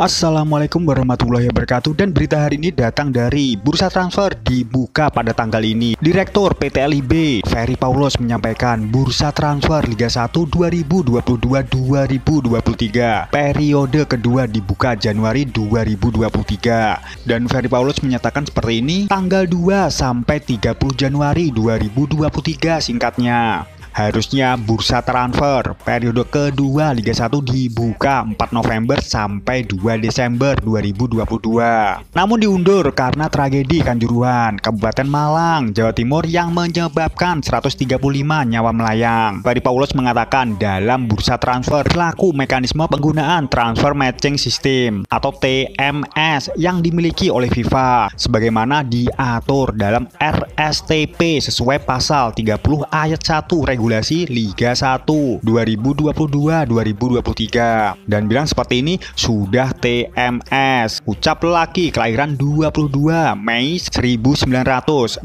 Assalamualaikum warahmatullahi wabarakatuh dan berita hari ini datang dari Bursa Transfer dibuka pada tanggal ini. Direktur PT LIB Ferry Paulus menyampaikan Bursa Transfer Liga 1 2022-2023 periode kedua dibuka Januari 2023 dan Ferry Paulus menyatakan seperti ini tanggal 2 sampai 30 Januari 2023 singkatnya. Harusnya bursa transfer periode kedua Liga 1 dibuka 4 November sampai 2 Desember 2022. Namun diundur karena tragedi Kanjuruhan, Kabupaten Malang, Jawa Timur yang menyebabkan 135 nyawa melayang. Bari Paulus mengatakan dalam bursa transfer laku mekanisme penggunaan transfer matching system atau TMS yang dimiliki oleh FIFA sebagaimana diatur dalam RSTP sesuai pasal 30 ayat 1 regulasi regulasi Liga 1 2022-2023 dan bilang seperti ini sudah TMS ucap lelaki kelahiran 22 Mei 1964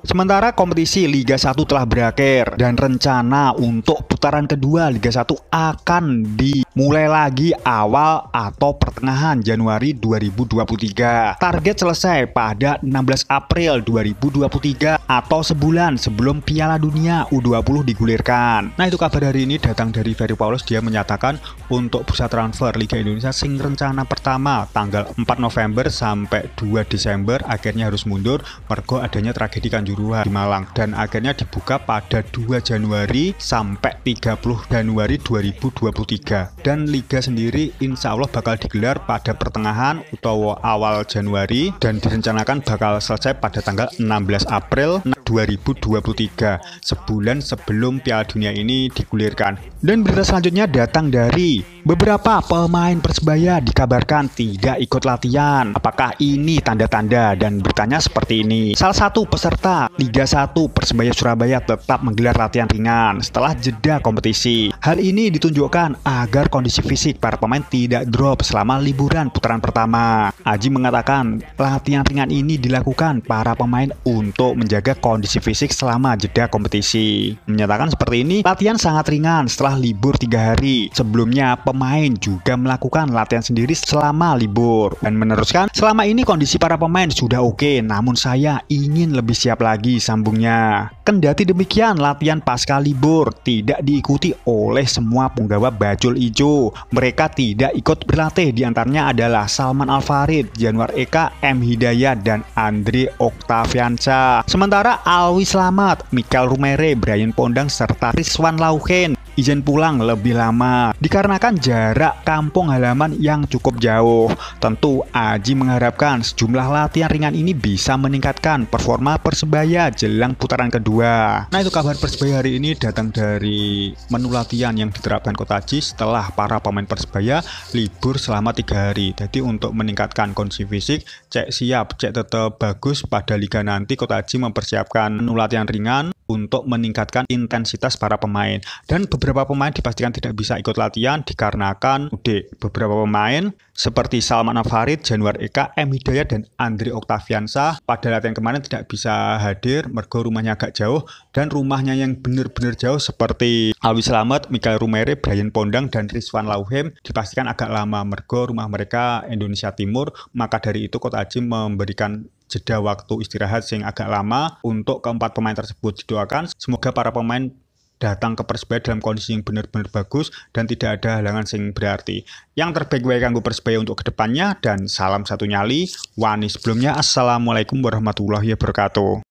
sementara kompetisi Liga 1 telah berakhir dan rencana untuk putaran kedua Liga 1 akan dimulai lagi awal atau pertengahan Januari 2023. Target selesai pada 16 April 2023 atau sebulan sebelum Piala Dunia U20 digulirkan. Nah, itu kabar hari ini datang dari Ferry Paulus dia menyatakan untuk pusat transfer Liga Indonesia sing rencana pertama tanggal 4 November sampai 2 Desember akhirnya harus mundur mergo adanya tragedi Kanjuruhan di Malang dan akhirnya dibuka pada 2 Januari sampai 30 Januari 2023 dan Liga sendiri insya Allah bakal digelar pada pertengahan atau awal Januari dan direncanakan bakal selesai pada tanggal 16 April 2023, sebulan sebelum Piala Dunia ini digulirkan. Dan berita selanjutnya datang dari beberapa pemain Persebaya dikabarkan tidak ikut latihan. Apakah ini tanda-tanda dan bertanya seperti ini? Salah satu peserta Liga 1 Persebaya Surabaya tetap menggelar latihan ringan setelah jeda kompetisi. Hal ini ditunjukkan agar kondisi fisik para pemain tidak drop selama liburan putaran pertama. Aji mengatakan latihan ringan ini dilakukan para pemain untuk menjaga kondisi kondisi fisik selama jeda kompetisi. Menyatakan seperti ini, latihan sangat ringan setelah libur tiga hari. Sebelumnya, pemain juga melakukan latihan sendiri selama libur. Dan meneruskan, selama ini kondisi para pemain sudah oke, namun saya ingin lebih siap lagi sambungnya. Kendati demikian, latihan pasca libur tidak diikuti oleh semua penggawa bajul ijo. Mereka tidak ikut berlatih, diantaranya adalah Salman Al Farid, Januar Eka, M Hidayat, dan Andri Oktaviansa. Sementara Alwi selamat, Mikael Rumere, Brian Pondang, serta Rizwan Lauhen izin pulang lebih lama dikarenakan jarak kampung halaman yang cukup jauh. Tentu Aji mengharapkan sejumlah latihan ringan ini bisa meningkatkan performa Persebaya jelang putaran kedua. Nah itu kabar Persebaya hari ini datang dari menu latihan yang diterapkan Kota Aji setelah para pemain Persebaya libur selama tiga hari. Jadi untuk meningkatkan kondisi fisik, cek siap, cek tetap bagus pada liga nanti Kota Aji mempersiapkan menu latihan ringan untuk meningkatkan intensitas para pemain. Dan beberapa pemain dipastikan tidak bisa ikut latihan dikarenakan udik Beberapa pemain seperti Salman Farid, Januar Eka, M. Hidayat, dan Andri Oktaviansa pada latihan kemarin tidak bisa hadir mergo rumahnya agak jauh dan rumahnya yang benar-benar jauh seperti Alwi Selamat, Mikael Rumere, Brian Pondang, dan Rizwan Lauhem dipastikan agak lama mergo rumah mereka Indonesia Timur maka dari itu Kota Aji memberikan jeda waktu istirahat sing agak lama untuk keempat pemain tersebut didoakan semoga para pemain datang ke Persebaya dalam kondisi yang benar-benar bagus dan tidak ada halangan sing berarti. Yang terbaik baik kanggo Persebaya untuk kedepannya dan salam satu nyali. Wani sebelumnya Assalamualaikum warahmatullahi wabarakatuh.